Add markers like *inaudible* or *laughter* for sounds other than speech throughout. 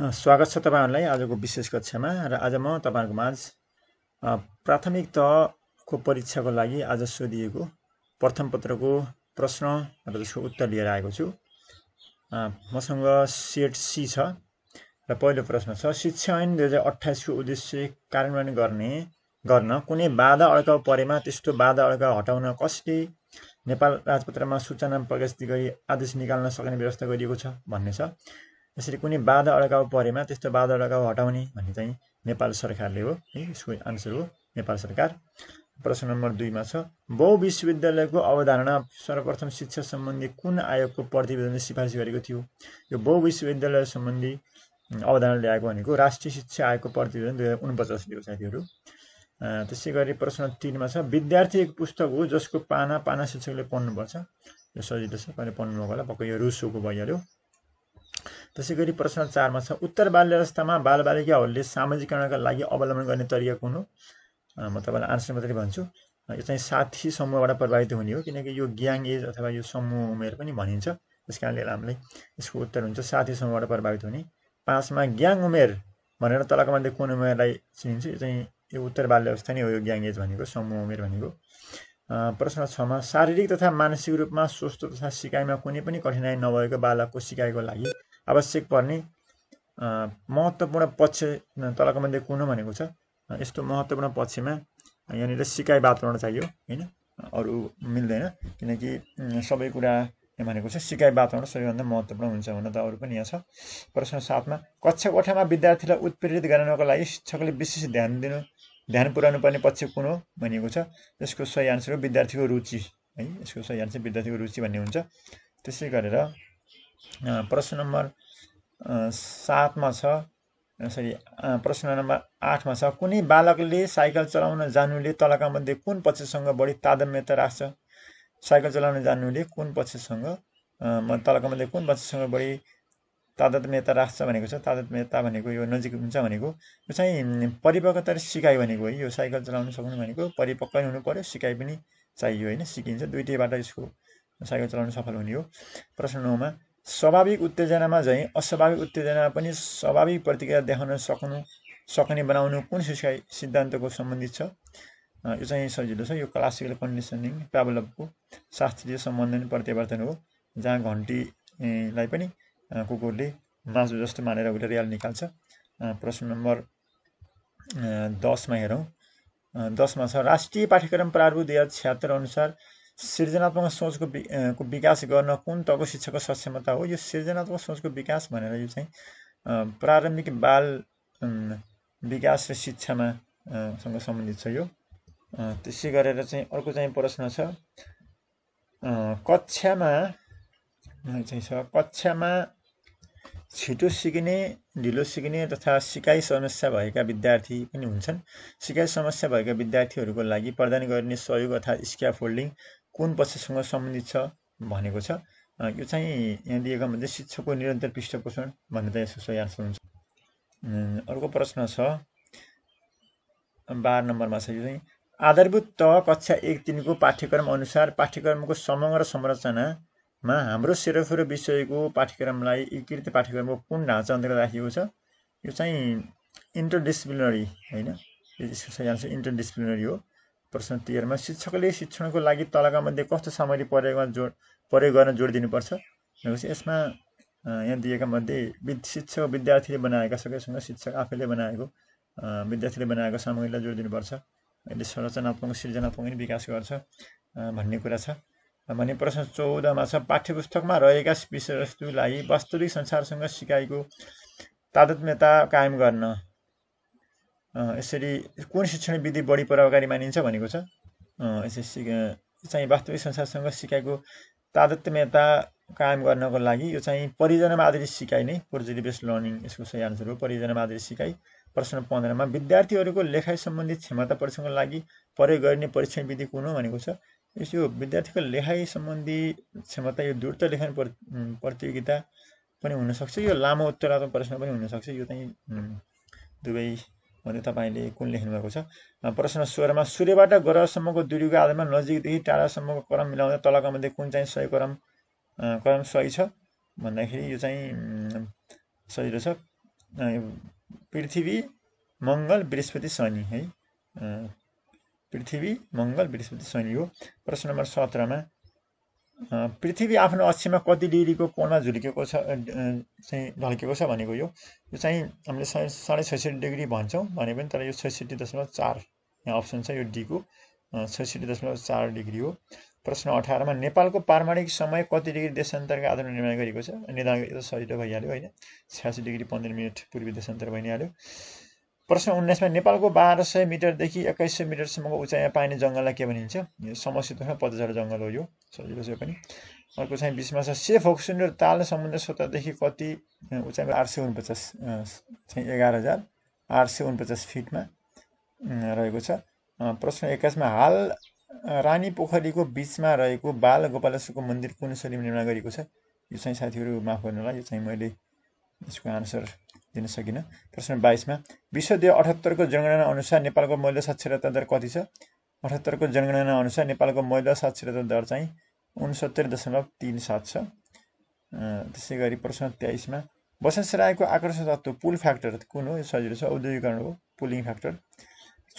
स्वागत छ तपाईँहरूलाई आजको विशेष कक्षामा र आज म तपाईँहरूको माझ प्राथमिक तहको परीक्षाको लागि आज सोधिएको प्रथम पत्रको प्रश्न र त्यसको उत्तर लिएर आएको छु मसँग सेट सी छ र पहिलो प्रश्न छ शिक्षा ऐन दुई हजार अठाइसको उद्देश्य कार्यान्वयन गर्ने गर्न कुनै बाधा अड्काउ परेमा त्यस्तो बाधा अड्काउ हटाउन कसले नेपाल राजपत्रमा सूचना प्रकाशित गरी आदेश निकाल्न सक्ने व्यवस्था गरिएको छ भन्ने छ यसरी कुनै बाधा अड्काउ परेमा त्यस्तो बाधा अड्काउ हटाउने भन्ने चाहिँ नेपाल सरकारले हो है यसको आन्सर हो नेपाल सरकार प्रश्न नम्बर दुईमा छ बहु विश्वविद्यालयको अवधारणा सर्वप्रथम शिक्षा सम्बन्धी कुन आयोगको प्रतिवेदनले सिफारिस गरेको थियो यो बहुविश्वविद्यालय सम्बन्धी अवधारणा ल्याएको भनेको राष्ट्रिय शिक्षा आयोगको प्रतिवेदन दुई हजार उनपचासले हो साथीहरू त्यसै गरी प्रश्न तिनमा छ विद्यार्थी एक पुस्तक हो जसको पाना पाना शिक्षकले पढ्नुपर्छ यो सजिलो छ पढ्नु पढ्नुभएको होला पक्कै यो रुसोको भइहाल्यो त्यसै गरी प्रश्न चारमा छ उत्तर बाल्यावस्थामा बालबालिकाहरूले सामाजिकरणका लागि अवलम्बन गर्ने तरिका कुन हो म तपाईँलाई आन्सर मात्रै भन्छु यो चाहिँ साथी समूहबाट प्रभावित हुने हो किनकि यो ग्याङ एज अथवा यो समूह उमेर पनि भनिन्छ त्यस कारणले हामीलाई यसको उत्तर हुन्छ साथी समूहबाट प्रभावित हुने पाँचमा ग्याङ उमेर भनेर तलको मान्छे कुन उमेरलाई चिनिन्छ यो चाहिँ यो उत्तर बाल्यावस्था नै हो यो ग्याङ एज भनेको समूह उमेर भनेको प्रश्न छमा शारीरिक तथा मानसिक रूपमा स्वस्थ तथा सिकाइमा कुनै पनि कठिनाई नभएको बालकको सिकाइको लागि आवश्यक पर्ने महत्त्वपूर्ण पक्ष तलको मध्ये कुन भनेको छ यस्तो महत्त्वपूर्ण पक्षमा यहाँनिर सिकाइ वातावरण चाहियो होइन अरू मिल्दैन किनकि सबै कुरा भनेको छ सिकाइ वातावरण सबैभन्दा महत्त्वपूर्ण हुन्छ हुन त अरू पनि यहाँ छ प्रश्न साथमा कक्षा कोठामा विद्यार्थीलाई उत्प्रेरित गराउनको लागि शिक्षकले विशेष ध्यान दिनु ध्यान पुर्याउनु पर्ने पक्ष कुन हो भनिएको छ यसको सही आन्सर हो विद्यार्थीको रुचि है यसको सही आन्सर विद्यार्थीको रुचि भन्ने हुन्छ त्यसै गरेर प्रश्न नम्बर सातमा छ सरी प्रश्न नम्बर आठमा छ कुनै बालकले साइकल चलाउन जानुले तलका मध्ये कुन पक्षसँग बढी तादम्यता राख्छ साइकल चलाउन जानुले कुन पक्षसँग तलका मध्ये कुन पक्षसँग बढी तादत्म्यता राख्छ भनेको छ तादत्म्यता भनेको यो नजिक हुन्छ भनेको यो चाहिँ परिपक्वता र सिकाइ भनेको है यो साइकल चलाउन सक्नु भनेको परिपक्व हुनु पऱ्यो सिकाइ पनि चाहियो होइन सिकिन्छ दुइटैबाट यसको साइकल चलाउन सफल हुने हो प्रश्न नौमा स्वाभाविक उत्तेजनामा झैँ अस्वाभाविक उत्तेजनामा पनि स्वाभाविक प्रतिक्रिया देखाउन सक्नु सक्ने बनाउनु कुन शिक्षा सिद्धान्तको सम्बन्धित छ यो चाहिँ सजिलो छ यो क्लासिकल कन्डिसनिङ प्याबलभको शास्त्रीय सम्बन्धन प्रत्यावर्तन हो जहाँ घन्टीलाई पनि कुकुरले मासु जस्तो मानेर उसले रियाल निकाल्छ प्रश्न नम्बर दसमा हेरौँ दसमा छ राष्ट्रिय पाठ्यक्रम प्रारूप दुई हजार छ्यात्तर अनुसार सृजनात्मक सोचको को विकास गर्न कुन तको शिक्षाको सक्षमता हो यो सृजनात्मक सोचको विकास भनेर यो चाहिँ प्रारम्भिक बाल विकास र शिक्षामा सँग सम्बन्धित छ यो त्यसै गरेर चाहिँ अर्को चाहिँ प्रश्न छ कक्षामा चाहिँ छ कक्षामा छिटो सिकिने ढिलो सिक्ने तथा सिकाइ समस्या भएका विद्यार्थी पनि हुन्छन् सिकाइ समस्या भएका विद्यार्थीहरूको लागि प्रदान गरिने सहयोग अथवा स्क्याफ होल्डिङ कुन पक्षसँग सम्बन्धित छ भनेको छ यो चाहिँ यहाँ दिएका मध्ये शिक्षकको निरन्तर पृष्ठपोषण भन्ने त यसको सही आन्सर हुन्छ अर्को प्रश्न छ बाह्र नम्बरमा छ यो चाहिँ आधारभूत तह कक्षा एक तिनको पाठ्यक्रम अनुसार पाठ्यक्रमको समग्र संरचनामा हाम्रो सेरोफेरो विषयको पाठ्यक्रमलाई एकीकृत पाठ्यक्रमको कुन ढाँचा अन्तर्गत राखिएको छ यो चाहिँ इन्टरडिसिप्लिनरी होइन यसको सही आन्सर इन्टरडिसिप्लिनरी हो प्रश्न तेह्रमा शिक्षकले शिक्षणको लागि तलका मध्ये कस्तो सामग्री प्रयोगमा जोड प्रयोग गर्न जोड दिनुपर्छ भनेपछि यसमा यहाँ दिएका मध्ये विद शिक्षक विद्यार्थीले बनाएका सकेसँग शिक्षक आफैले बनाएको विद्यार्थीले बनाएको सामग्रीलाई जोड दिनुपर्छ यसले संरचनात्मक सृजनात्मक पनि विकास गर्छ भन्ने कुरा छ भने प्रश्न चौधमा छ पाठ्यपुस्तकमा रहेका विषयवस्तुलाई वास्तविक संसारसँग सिकाइको तादत्म्यता कायम गर्न यसरी कुन शिक्षण विधि बढी प्रभावकारी मानिन्छ भनेको छ यसरी चाहिँ वास्तविक संसारसँग सिकाइको तादत्म्यता कायम गर्नको लागि यो चाहिँ परियोजनामा आधारित सिकाइ नै प्रोजेक्ट बेस्ड लर्निङ यसको सही आन्सर हो परिजनमा आधारित सिकाइ प्रश्न पन्ध्रमा विद्यार्थीहरूको लेखाइ सम्बन्धी क्षमता परीक्षणको लागि प्रयोग गरिने परीक्षण विधि कुन हो भनेको छ यसो यो विद्यार्थीको लेखाइ सम्बन्धी क्षमता यो द्रुत लेखन प्रतियोगिता पनि हुनसक्छ यो लामो उत्तरात्मक प्रश्न पनि हुनसक्छ यो चाहिँ दुवै भने तपाईँले कुन लेख्नु भएको छ प्रश्न सोह्रमा सूर्यबाट ग्रहसम्मको दुरीको आधारमा नजिकदेखि टाढासम्मको क्रम मिलाउँदा तलका मध्ये कुन चाहिँ सही क्रम क्रम सही छ भन्दाखेरि यो चाहिँ सजिलो छ पृथ्वी मङ्गल बृहस्पति शनि है पृथ्वी मङ्गल बृहस्पति शनि हो प्रश्न नम्बर सत्रमा पृथ्वी आफ्नो अक्षमा कति डिग्रीको कोणमा झुल्केको छ चाहिँ ढल्केको छ भनेको यो यो चाहिँ हामीले साढे छैसठी डिग्री भन्छौँ भने पनि तर यो छैसठी दशमलव चार यहाँ अप्सन छ यो डीको छैसठी दशमलव चार डिग्री हो प्रश्न अठारमा नेपालको पारमाणिक समय कति डिग्री देशान्तरको आधारमा निर्माण गरिएको छ निर्धारण सजिलो भइहाल्यो होइन छ्यासी डिग्री पन्ध्र मिनट पूर्वी देशान्तर भइहाल्यो प्रश्न उन्नाइसमा नेपालको बाह्र सय मिटरदेखि एक्काइस सय मिटरसम्मको उचाइमा पाइने जङ्गललाई के भनिन्छ यो समशीतोष्ण पतझर जङ्गल हो यो सजिलो छ पनि अर्को चाहिँ बिचमा छ सेफ होक्सुन र ताल समुद्र सतहदेखि कति उचाइमा आठ सय उनपचास चाहिँ एघार हजार आठ सय उनपचास फिटमा रहेको छ प्रश्न एक्काइसमा हाल रानी पोखरीको बिचमा रहेको बाल गोपालेश्वरको मन्दिर कुन शैलीमा निर्माण गरेको छ यो चाहिँ साथीहरू माफ होला यो चाहिँ मैले यसको आन्सर दिन सकिनँ प्रश्न बाइसमा दुई अठहत्तरको जनगणना अनुसार नेपालको महिला साक्षरता दर कति छ अठहत्तरको जनगणना अनुसार नेपालको महिला साक्षरता दर चाहिँ उनसत्तरी दशमलव तिन सात छ त्यसै गरी प्रश्न तेइसमा राईको आकर्षण तत्त्व पुल फ्याक्टर कुन हो यो सजिलो छ औद्योगिकरण हो पुलिङ फ्याक्टर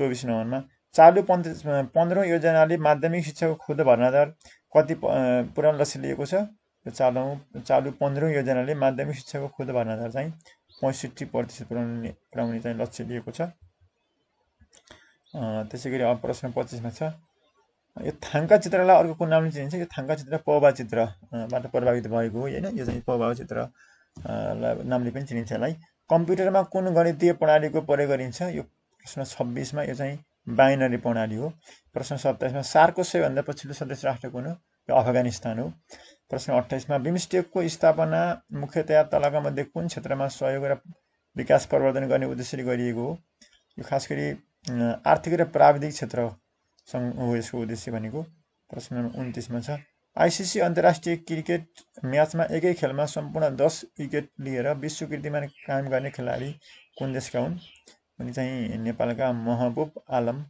चौबिस नम्बरमा चालु पन्ध्र पन्ध्रौँ योजनाले माध्यमिक शिक्षाको खुद भर्नादर कति लक्ष्य लिएको छ चालौँ चालु पन्ध्रौँ योजनाले माध्यमिक शिक्षाको खुद भर्नाधार चाहिँ पैँसठी प्रतिशत पुऱ्याउने पुऱ्याउने चाहिँ लक्ष्य लिएको छ त्यसै गरी अब प्रश्न पच्चिसमा छ यो थाङ्का चित्रलाई अर्को कुन नामले चिनिन्छ यो थाङ्का चित्र पौभा चित्रबाट प्रभावित भएको हो होइन यो चाहिँ पौभा चित्र नामले पनि चिनिन्छ यसलाई कम्प्युटरमा कुन गणितीय प्रणालीको प्रयोग गरिन्छ यो प्रश्न छब्बिसमा यो चाहिँ बाइनरी प्रणाली हो प्रश्न सत्ताइसमा सारको सबैभन्दा पछिल्लो सदस्य राष्ट्र कुन हो यो अफगानिस्तान हो प्रश्न अठाइसमा बिमस्टेकको स्थापना मुख्यतया तलाका मध्ये कुन क्षेत्रमा सहयोग र विकास प्रवर्धन गर्ने उद्देश्यले गरिएको हो यो खास गरी आर्थिक र प्राविधिक क्षेत्र हो यसको उद्देश्य भनेको प्रश्न नम्बर उन्तिसमा छ आइसिसी अन्तर्राष्ट्रिय क्रिकेट म्याचमा एकै खेलमा सम्पूर्ण दस विकेट लिएर विश्व कृतिमा कायम गर्ने खेलाडी कुन देशका हुन् भने चाहिँ नेपालका महबुब आलम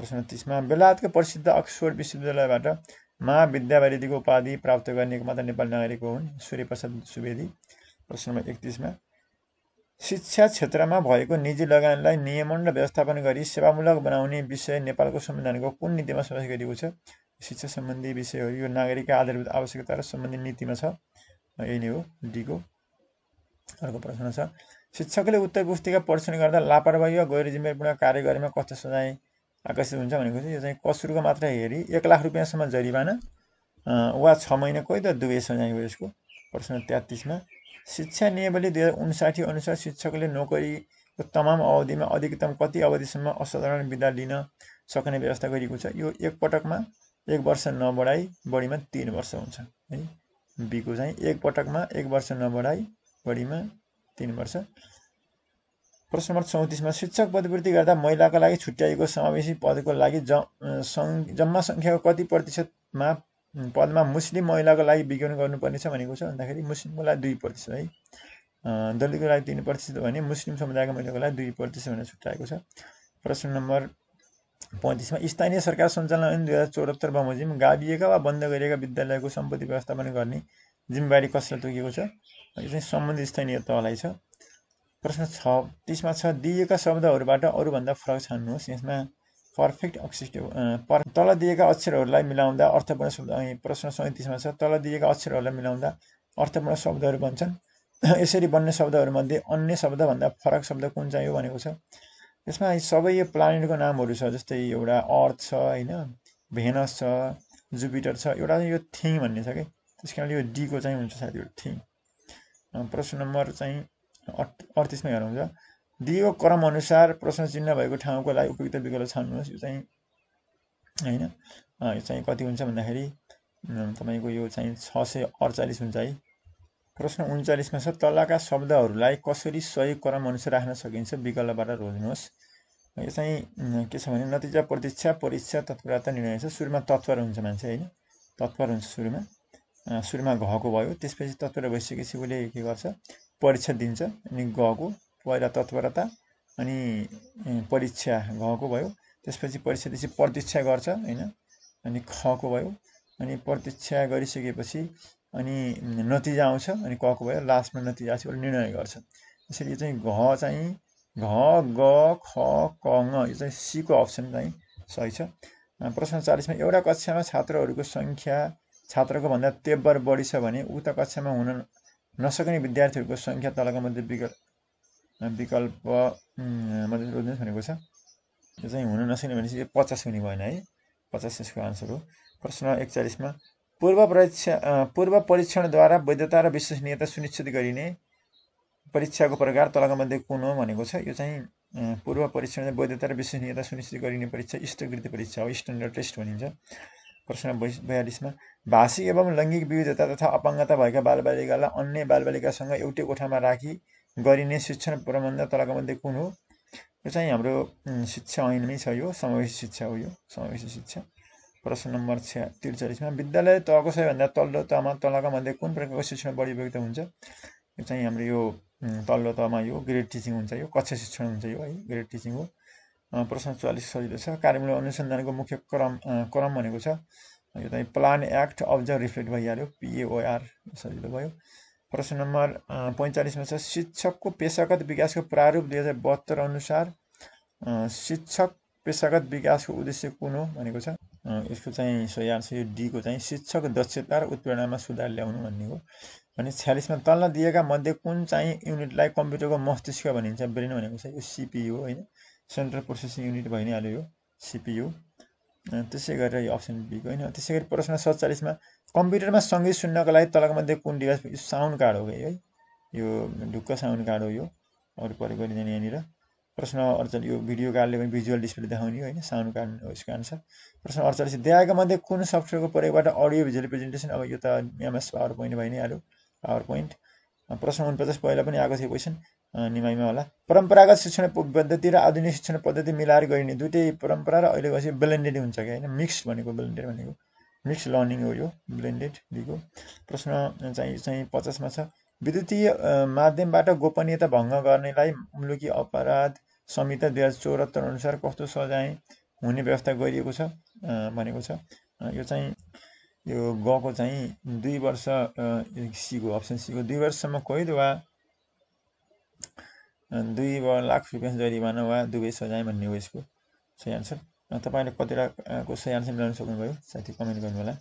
प्रश्न तिसमा बेलायतको प्रसिद्ध अक्सफोर्ड विश्वविद्यालयबाट महाविद्यावारिधीको उपाधि प्राप्त गर्नेको मात्र नेपाली नागरिक हुन् सूर्यप्रसाद सुवेदी प्रश्न नम्बर एकतिसमा शिक्षा क्षेत्रमा भएको निजी लगानीलाई नियमन र व्यवस्थापन गरी सेवामूलक बनाउने विषय नेपालको संविधानको कुन नीतिमा समावेश गरिएको छ शिक्षा सम्बन्धी विषय हो यो नागरिकका आधारभूत आवश्यकता र सम्बन्धी नीतिमा छ यही नै हो डीको अर्को प्रश्न छ शिक्षकले उत्तर पुस्तिका परीक्षण गर्दा लापरवाही वा गैर जिम्मेवारीपूर्ण कार्य गरेमा कस्तो सजाय आकर्षित हुन्छ भनेको चाहिँ यो चाहिँ कसुरको मात्र हेरी एक लाख रुपियाँसम्म जरिमाना वा छ महिना कोही त दुवै सजाय हो यसको प्रश्न तेत्तिसमा शिक्षा नियमले दुई हजार उन्साठी अनुसार शिक्षकले नोकरीको तमाम अवधिमा अधिकतम कति अवधिसम्म असाधारण विदा लिन सक्ने व्यवस्था गरिएको छ यो एकपटकमा एक वर्ष नबढाई बढीमा तिन वर्ष हुन्छ है बीको चाहिँ एकपटकमा एक वर्ष नबढाई बढीमा तिन वर्ष प्रश्न नम्बर चौतिसमा शिक्षक पदवृत्ति गर्दा महिलाका लागि छुट्याइएको समावेशी पदको लागि जम्मा सङ्ख्याको कति प्रतिशतमा पदमा मुस्लिम महिलाको लागि विज्ञान छ भनेको छ भन्दाखेरि मुस्लिमको लागि दुई प्रतिशत है दलितको लागि तिन प्रतिशत भने मुस्लिम समुदायको महिलाको लागि दुई प्रतिशत भनेर छुट्याएको छ प्रश्न नम्बर पैँतिसमा स्थानीय सरकार सञ्चालन ऐन दुई हजार चौहत्तर बमोजिम गाभिएका वा बन्द गरिएका विद्यालयको सम्पत्ति व्यवस्थापन गर्ने जिम्मेवारी कसलाई तोकेको छ यो चाहिँ सम्बन्धित स्थानीय तहलाई छ प्रश्न छ तिसमा छ दिएका शब्दहरूबाट अरूभन्दा फरक छान्नुहोस् यसमा पर्फेक्ट अक्सिस्ट पर तल दिएका अक्षरहरूलाई मिलाउँदा अर्थपूर्ण शब्द प्रश्न सैँतिसमा छ तल दिएका अक्षरहरूलाई मिलाउँदा अर्थपूर्ण शब्दहरू बन्छन् *clears throat* यसरी बन्ने शब्दहरूमध्ये अन्य शब्दभन्दा फरक शब्द कुन चाहिँ हो भनेको छ यसमा सबै यो प्लानेटको नामहरू छ जस्तै एउटा अर्थ छ होइन भेनस छ जुपिटर छ एउटा यो थिङ भन्ने छ कि त्यस कारणले यो डीको चाहिँ हुन्छ साथीहरू थिङ प्रश्न नम्बर चाहिँ अठ अडतिसमा हेर्नुहुन्छ दियो क्रमअनुसार प्रश्न चिन्ह भएको ठाउँको लागि उपयुक्त विकल्प छान्नुहोस् यो चाहिँ होइन यो चाहिँ कति हुन्छ भन्दाखेरि तपाईँको यो चाहिँ छ सय अडचालिस हुन्छ है प्रश्न उन्चालिसमा छ तलका शब्दहरूलाई कसरी सही क्रमअनुसार राख्न सकिन्छ विकल्पबाट रोज्नुहोस् यो चाहिँ के छ भने नतिजा प्रतीक्षा परीक्षा तत्परता निर्णय छ सुरुमा तत्पर हुन्छ मान्छे होइन तत्पर हुन्छ सुरुमा सुरुमा घको भयो त्यसपछि तत्पर भइसकेपछि उसले के गर्छ परीक्षा दिन्छ अनि घको पहिला तत्परता अनि परीक्षा घको भयो त्यसपछि परीक्षा दिएपछि प्रतीक्षा गर्छ होइन अनि खको भयो अनि प्रतीक्षा गरिसकेपछि अनि नतिजा आउँछ अनि कको भयो लास्टमा नतिजा आएपछि निर्णय गर्छ यसरी यो चाहिँ घ चाहिँ घ ग ख क ङ यो चाहिँ सीको अप्सन चाहिँ सही छ प्रश्न चालिसमा एउटा कक्षामा छात्रहरूको सङ्ख्या छात्रको भन्दा तेब्बर बढी छ भने उक्त कक्षामा हुन नसक्ने विद्यार्थीहरूको सङ्ख्या तलका मध्ये विकल्प विकल्प मध्ये रोज्नुहोस् भनेको छ यो चाहिँ हुन नसक्ने भनेपछि यो पचास हुने भएन है पचास यसको आन्सर हो प्रश्न एकचालिसमा पूर्व परीक्षा पूर्व परीक्षणद्वारा वैधता र विश्वसनीयता सुनिश्चित गरिने परीक्षाको प्रकार तलका मध्ये कुन हो भनेको छ यो चाहिँ पूर्व परीक्षण वैधता र विश्वसनीयता सुनिश्चित गरिने परीक्षा इष्टकृति परीक्षा हो स्ट्यान्डर्ड टेस्ट भनिन्छ प्रश्न बयालिसमा भाषिक एवं लैङ्गिक विविधता तथा अपाङ्गता भएका बालबालिकालाई अन्य बालबालिकासँग एउटै कोठामा राखी गरिने शिक्षण प्रबन्ध तलका मध्ये कुन हो यो चाहिँ हाम्रो शिक्षा ऐनमै छ यो समावेशी शिक्षा हो यो समावेशी शिक्षा प्रश्न नम्बर छ त्रिचालिसमा विद्यालय तहको सबैभन्दा तल्लो तहमा तलका मध्ये कुन प्रकारको शिक्षण बढी व्यक्त हुन्छ यो चाहिँ हाम्रो यो तल्लो तहमा यो ग्रेड टिचिङ हुन्छ यो कक्षा शिक्षण हुन्छ यो है ग्रेड टिचिङ हो प्रश्न चालिस सजिलो छ कार्यमूलक अनुसन्धानको मुख्य क्रम क्रम भनेको छ यो चाहिँ प्लान एक्ट अब्जर्भ रिफ्लेक्ट भइहाल्यो पिएओआर सजिलो भयो प्रश्न नम्बर पैँचालिसमा छ शिक्षकको पेसागत विकासको प्रारूप दुई हजार बहत्तर अनुसार शिक्षक पेसागत विकासको उद्देश्य कुन हो भनेको छ यसको चाहिँ सही आन्सर यो डीको चाहिँ शिक्षक दक्षता र उत्प्रेरणामा सुधार ल्याउनु भन्ने हो भने छ्यालिसमा तल दिएका मध्ये कुन चाहिँ युनिटलाई कम्प्युटरको मस्तिष्क भनिन्छ ब्रेन भनेको छ यो सिपियु होइन सेन्ट्रल प्रोसेसिङ युनिट भइ नै हाल्यो यो सिपियु त्यसै गरेर यो अप्सन बी होइन त्यसै गरी प्रश्न सत्तालिसमा कम्प्युटरमा सङ्गीत सुन्नको लागि तलको मध्ये कुन डिभाइस साउन्ड कार्ड हो कि है यो ढुक्क साउन्ड कार्ड हो यो अरू प्रयोग गरिँदैन यहाँनिर प्रश्न अडचालिस यो भिडियो कार्डले पनि भिजुअल डिस्प्ले देखाउने होइन साउन्ड कार्ड हो यसको आन्सर प्रश्न अडचालिस दिएको मध्ये कुन सफ्टवेयरको प्रयोगबाट अडियो भिजुअल प्रेजेन्टेसन अब यो त एमएस पावर पोइन्ट भइ नै हाल्यो पावर पोइन्ट प्रश्न पचास पहिला पनि आएको थियो क्वेसन निमाइमा होला परम्परागत शिक्षण पद्धति र आधुनिक शिक्षण पद्धति मिलाएर गरिने दुइटै परम्परा र अहिले गएपछि ब्लेन्डेड हुन्छ क्या होइन मिक्स भनेको ब्लेन्डेड भनेको मिक्स लर्निङ हो यो ब्लेन्डेड दिएको प्रश्न चाहिँ चाहिँ पचासमा छ विद्युतीय माध्यमबाट गोपनीयता भङ्ग गर्नेलाई मुलुकी अपराध संहिता दुई हजार चौहत्तर अनुसार कस्तो सजाय हुने व्यवस्था गरिएको छ भनेको छ यो चाहिँ यो गको चाहिँ दुई वर्ष सीको अप्सन सीको दुई वर्षसम्म कैद वा दुई लाख रुपियाँ जरिमाना वा दुवै सजाय भन्ने हो यसको सही आन्सर तपाईँले कतिवटाको सही आन्सर मिलाउन सक्नुभयो साथी कमेन्ट गर्नु होला